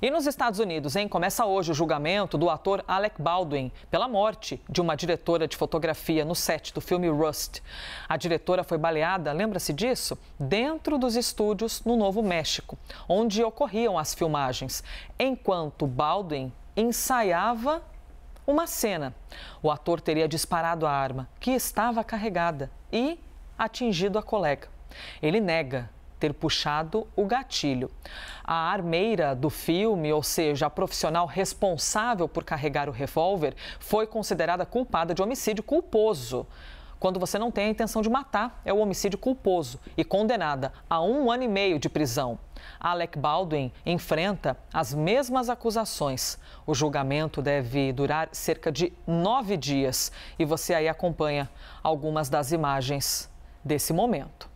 E nos Estados Unidos, hein? Começa hoje o julgamento do ator Alec Baldwin pela morte de uma diretora de fotografia no set do filme Rust. A diretora foi baleada, lembra-se disso? Dentro dos estúdios no Novo México, onde ocorriam as filmagens, enquanto Baldwin ensaiava uma cena. O ator teria disparado a arma, que estava carregada, e atingido a colega. Ele nega ter puxado o gatilho. A armeira do filme, ou seja, a profissional responsável por carregar o revólver, foi considerada culpada de homicídio culposo. Quando você não tem a intenção de matar, é o homicídio culposo e condenada a um ano e meio de prisão. Alec Baldwin enfrenta as mesmas acusações. O julgamento deve durar cerca de nove dias e você aí acompanha algumas das imagens desse momento.